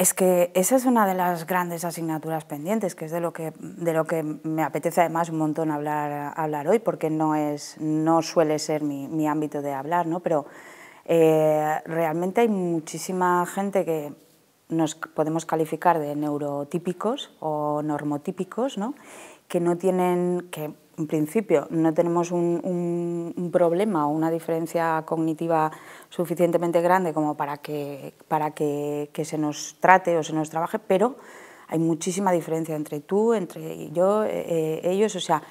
Es que esa es una de las grandes asignaturas pendientes, que es de lo que, de lo que me apetece además un montón hablar, hablar hoy, porque no, es, no suele ser mi, ámbito de hablar, ¿no? pero eh, realmente hay muchísima gente que nos podemos calificar de neurotípicos o normotípicos, ¿no? que no tienen, que en principio no tenemos un, problema o una diferencia cognitiva suficientemente grande como para, que, para que, se nos trate o se nos trabaje, pero hay muchísima diferencia entre tú, entre yo, eh, eh, ellos, o sea,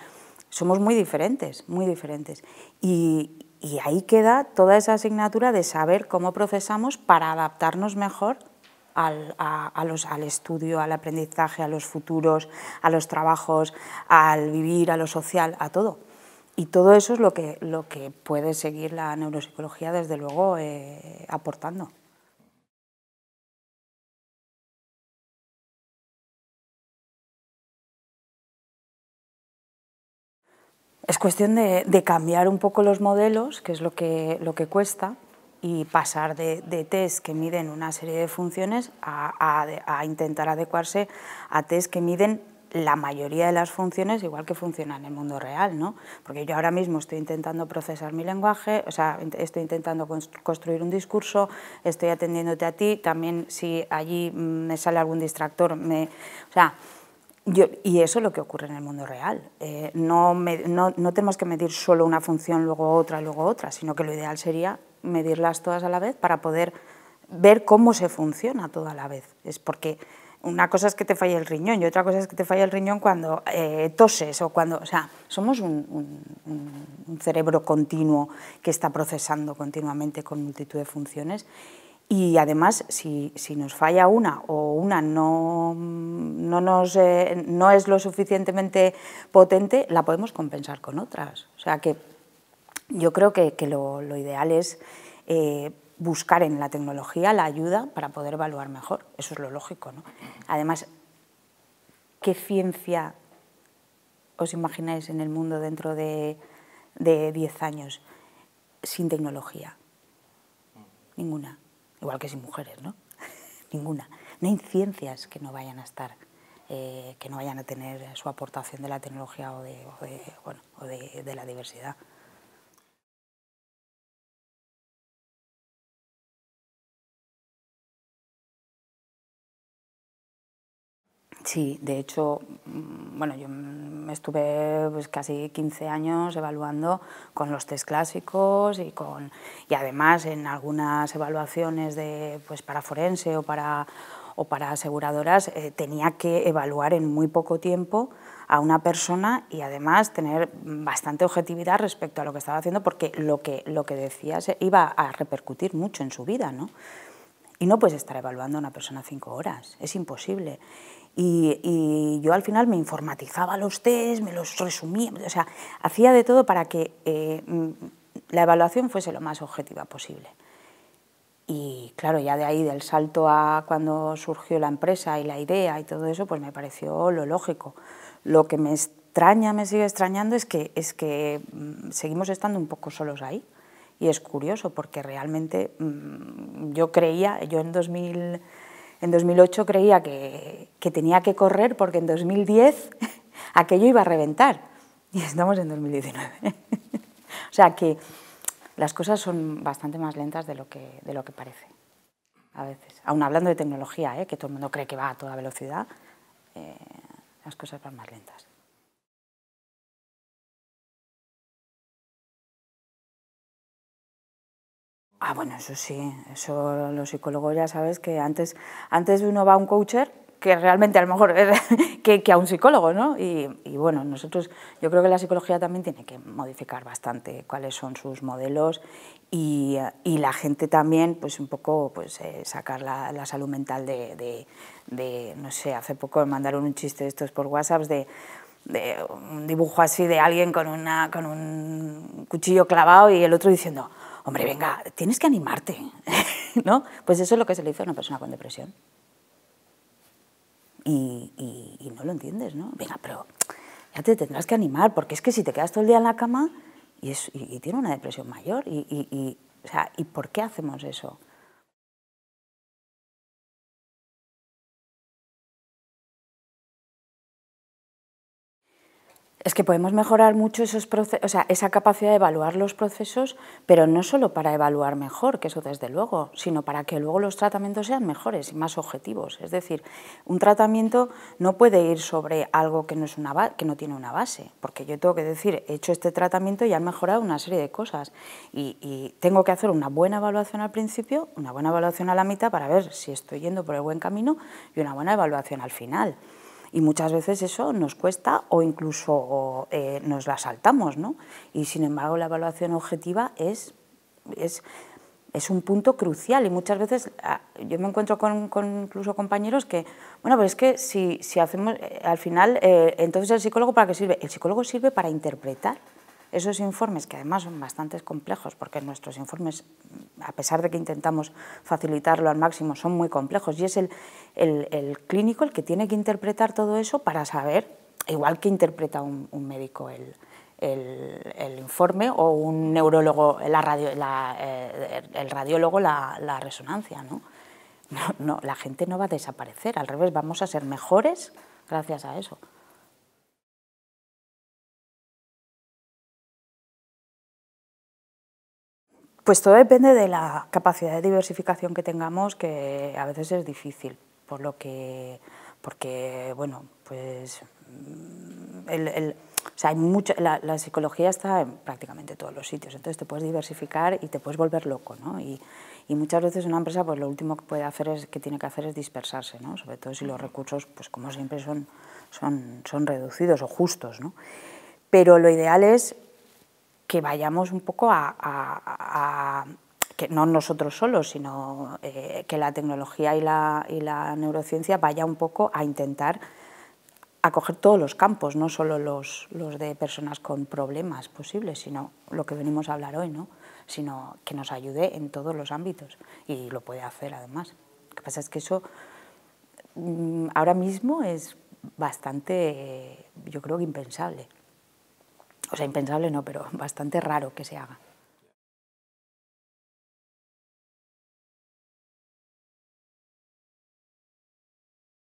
somos muy diferentes, muy diferentes. y ahí queda toda esa asignatura de saber cómo procesamos para adaptarnos mejor al, al estudio, al aprendizaje, a los futuros, a los trabajos, al vivir, a lo social, a todo. Y todo eso es lo que, lo que puede seguir la neuropsicología, desde luego, eh, aportando. Es cuestión de, de, cambiar un poco los modelos, que es lo que, lo que cuesta, y pasar de, de test que miden una serie de funciones a, intentar adecuarse a test que miden la mayoría de las funciones igual que funcionan en el mundo real, ¿no? Porque yo ahora mismo estoy intentando procesar mi lenguaje, o sea, estoy intentando construir un discurso, estoy atendiéndote a ti, también si allí mm, me sale algún distractor, me, o sea, yo, y eso es lo que ocurre en el mundo real. Eh, no, no, no tenemos que medir solo una función, luego otra, luego otra, sino que lo ideal sería medirlas todas a la vez para poder ver cómo se funciona todo a la vez. Es porque una cosa es que te falla el riñón y otra cosa es que te falla el riñón cuando eh, toses o cuando... O sea, somos un, cerebro continuo que está procesando continuamente con multitud de funciones y además si, nos falla una o una no, no, nos, eh, no es lo suficientemente potente, la podemos compensar con otras. O sea que yo creo que, lo, ideal es eh, buscar en la tecnología la ayuda para poder evaluar mejor. Eso es lo lógico. ¿no? Además, ¿qué ciencia os imagináis en el mundo dentro de, de 10 años sin tecnología? Ninguna. Igual que sin mujeres, ¿no? Ninguna. No hay ciencias que no vayan a estar, eh, que no vayan a tener su aportación de la tecnología de, bueno, o de la diversidad. Sí, de hecho, mm, bueno, yo estuve pues, casi 15 años evaluando con los test clásicos y, con, y además en algunas evaluaciones de, pues, para forense o para, o para aseguradoras eh, tenía que evaluar en muy poco tiempo a una persona y además tener bastante objetividad respecto a lo que estaba haciendo porque lo que, lo que decía iba a repercutir mucho en su vida, ¿no? Y no puedes estar evaluando a una persona cinco horas, es imposible. Y, yo al final me informatizaba los test, me los resumía, o sea, hacía de todo para que eh, mm, la evaluación fuese lo más objetiva posible. Y claro, ya de ahí, del salto a cuando surgió la empresa y la idea y todo eso, pues me pareció lo lógico. Lo que me extraña, me sigue extrañando, es que, es que mm, seguimos estando un poco solos ahí. Y es curioso porque realmente mm, yo creía, yo en 2000... En 2008 creía que, tenía que correr porque en 2010 aquello iba a reventar. Y estamos en 2019. o sea que las cosas son bastante más lentas de lo que, de lo que parece, a veces. Aún hablando de tecnología, ¿eh? que todo el mundo cree que va a toda velocidad, eh, las cosas van más lentas. Ah, bueno, eso sí, eso los psicólogos ya sabes que antes, antes uno va a un coacher que realmente a lo mejor que, que, a un psicólogo, ¿no? Y, bueno, nosotros, yo creo que la psicología también tiene que modificar bastante cuáles son sus modelos y, la gente también, pues un poco, pues eh, sacar la, salud mental de, no sé, hace poco mandaron un chiste de estos por WhatsApp de, un dibujo así de alguien con, con un cuchillo clavado y el otro diciendo, hombre, venga, tienes que animarte, ¿no? Pues eso es lo que se le dice a una persona con depresión. Y, no lo entiendes, ¿no? Venga, pero ya te tendrás que animar, porque es que si te quedas todo el día en la cama y, y tiene una depresión mayor, y, ¿y por qué hacemos eso? Es que podemos mejorar mucho esos procesos, o sea, esa capacidad de evaluar los procesos, pero no solo para evaluar mejor, que eso desde luego, sino para que luego los tratamientos sean mejores y más objetivos. Es decir, un tratamiento no puede ir sobre algo que no, es una que no tiene una base, porque yo tengo que decir, he hecho este tratamiento y han mejorado una serie de cosas, y, y tengo que hacer una buena evaluación al principio, una buena evaluación a la mitad para ver si estoy yendo por el buen camino y una buena evaluación al final. Y muchas veces eso nos cuesta o incluso eh, nos la saltamos, ¿no? Y sin embargo la evaluación objetiva es, es, un punto crucial y muchas veces ah, yo me encuentro con, incluso compañeros que, bueno, pero es que si, si hacemos, eh, al final, eh, entonces el psicólogo para qué sirve? El psicólogo sirve para interpretar esos informes, que además son bastante complejos, porque nuestros informes, a pesar de que intentamos facilitarlo al máximo, son muy complejos y es el, el, clínico el que tiene que interpretar todo eso para saber, igual que interpreta un, médico el, el, informe o un neurólogo, la radio, eh, el radiólogo, la, resonancia. ¿no? no la gente no va a desaparecer, al revés, vamos a ser mejores gracias a eso. Pues todo depende de la capacidad de diversificación que tengamos, que a veces es difícil, por lo que, porque, bueno, pues mm, el, el, o sea, hay mucho, la, psicología está en prácticamente todos los sitios, entonces te puedes diversificar y te puedes volver loco, ¿no? Y, y, muchas veces una empresa pues lo último que puede hacer es que tiene que hacer es dispersarse, ¿no? Sobre todo si los recursos, pues como siempre son, son, son reducidos o justos, ¿no? Pero lo ideal es que vayamos un poco a, que no nosotros solos, sino eh, que la tecnología y la, neurociencia vaya un poco a intentar acoger todos los campos, no solo los, de personas con problemas posibles, sino lo que venimos a hablar hoy, ¿no? sino que nos ayude en todos los ámbitos y lo puede hacer además. Lo que pasa es que eso mm, ahora mismo es bastante, yo creo que impensable. O sea, impensable no, pero bastante raro que se haga.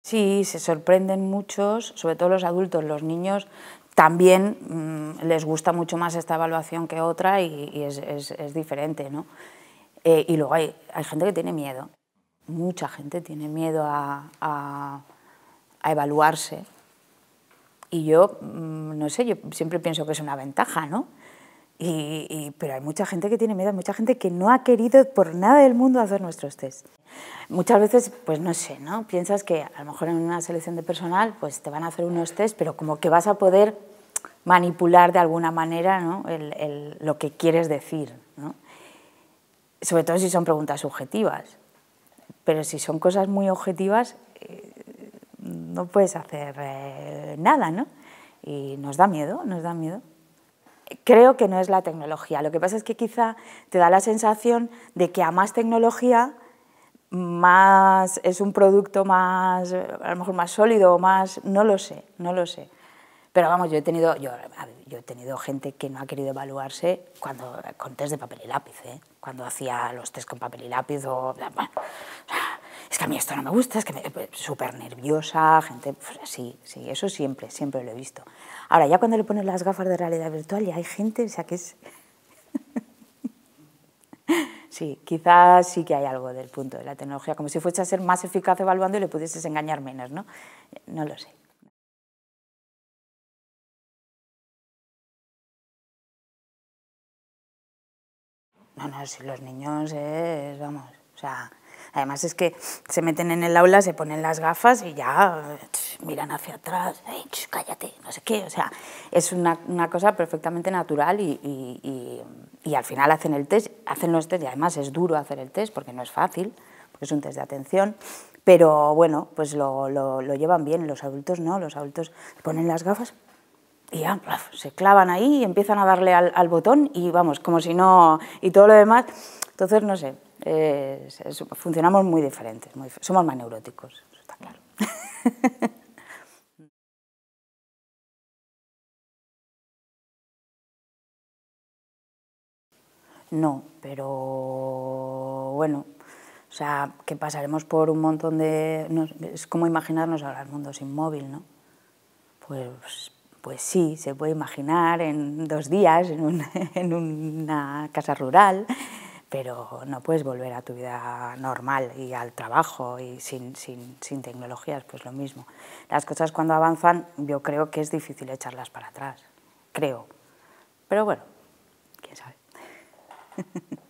Sí, se sorprenden muchos, sobre todo los adultos, los niños también mm, les gusta mucho más esta evaluación que otra y, es, diferente, ¿no? Eh, y luego hay, hay, gente que tiene miedo, mucha gente tiene miedo a evaluarse y yo, mm, no sé, yo siempre pienso que es una ventaja, ¿no? Y, pero hay mucha gente que tiene miedo, mucha gente que no ha querido por nada del mundo hacer nuestros test. Muchas veces, pues no sé, ¿no? Piensas que a lo mejor en una selección de personal pues te van a hacer unos test, pero como que vas a poder manipular de alguna manera ¿no? el, lo que quieres decir, ¿no? Sobre todo si son preguntas subjetivas. Pero si son cosas muy objetivas, no puedes hacer eh, nada, ¿no? Y nos da miedo, nos da miedo. Creo que no es la tecnología, lo que pasa es que quizá te da la sensación de que a más tecnología, más es un producto más, a lo mejor más sólido, más, no lo sé, no lo sé. Pero vamos, yo he tenido, yo, he tenido gente que no ha querido evaluarse cuando, con test de papel y lápiz, ¿eh? cuando hacía los tests con papel y lápiz o es que a mí esto no me gusta, es que me eh, súper pues, nerviosa, gente, pues, sí, sí, eso siempre, siempre lo he visto. Ahora, ya cuando le pones las gafas de realidad virtual ya hay gente, o sea que es... sí, quizás sí que hay algo del punto de la tecnología, como si fuese a ser más eficaz evaluando y le pudieses engañar menos, ¿no? No lo sé. No, no, si los niños es, vamos, o sea... Además es que se meten en el aula, se ponen las gafas y ya eh, miran hacia atrás, cállate, no sé qué. O sea, es una, cosa perfectamente natural y, al final hacen el test, hacen los test y además es duro hacer el test porque no es fácil, porque es un test de atención. Pero bueno, pues lo, llevan bien, los adultos no, los adultos ponen las gafas, y ya, se clavan ahí y empiezan a darle al, botón y vamos, como si no, y todo lo demás. Entonces, no sé, funcionamos muy diferentes, somos más neuróticos, eso está claro. no, pero bueno, o sea, que pasaremos por un montón de... es como imaginarnos ahora el mundo sin móvil, ¿no? Pues, pues sí, se puede imaginar en dos días en una casa rural, pero no puedes volver a tu vida normal y al trabajo y sin, sin, sin tecnologías, pues lo mismo. Las cosas cuando avanzan yo creo que es difícil echarlas para atrás, creo. Pero bueno, quién sabe.